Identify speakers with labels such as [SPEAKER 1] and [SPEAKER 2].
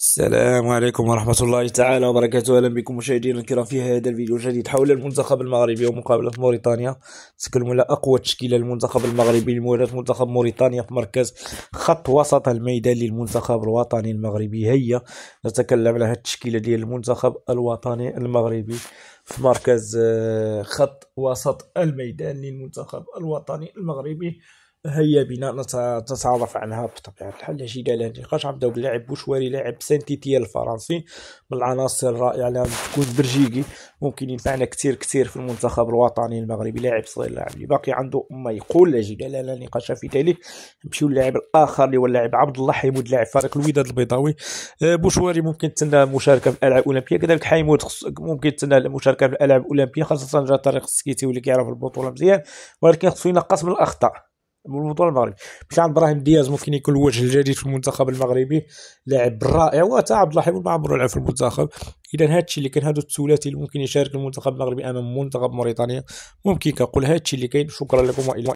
[SPEAKER 1] السلام عليكم ورحمة الله تعالى وبركاته أهلا بكم مشاهدينا الكرام في هذا الفيديو الجديد حول المنتخب المغربي ومقابلة موريتانيا نتكلم على أقوى تشكيلة المنتخب المغربي لمواجهة منتخب موريتانيا في مركز خط وسط الميدان للمنتخب الوطني المغربي هيا نتكلم على هذه التشكيلة ديال المنتخب الوطني المغربي في مركز آه، خط وسط الميدان للمنتخب الوطني المغربي هيا بنا نتعرف عنها بطبيعة الحال اش قال النقاش نبداو بلاعب بوشواري لاعب سانتيتيا الفرنسي من العناصر الرائعة لأن تكون برجيكي ممكن ينفعنا كثير كثير في المنتخب الوطني المغربي لاعب صغير لاعب اللي باقي عنده ما يقول لا جدال لا نقاش في ذلك نمشيو للاعب الآخر اللي هو اللاعب عبد الله حيمود لاعب فريق الوداد البيضاوي آه، بوشواري ممكن تسنى المشاركة في الألعاب الأولمبية كذلك حيمود ممكن تسنى المشاركة في الألعاب الأولمبية خاصة جا طريق السكيتي واللي كيعرف البطولة مزيان ولكن خصو ينقص من الأخطاء البطوله المغرب مش عند ابراهيم دياز ممكن يكون الوجه الجديد في المنتخب المغربي لاعب رائع وتا عبد الرحيم ما عمره لعب في المنتخب اذا هذا الشيء اللي كان هذا الثلاثي اللي ممكن يشارك المنتخب المغربي امام منتخب موريتانيا ممكن كنقول هذا الشيء اللي كاين شكرا لكم والى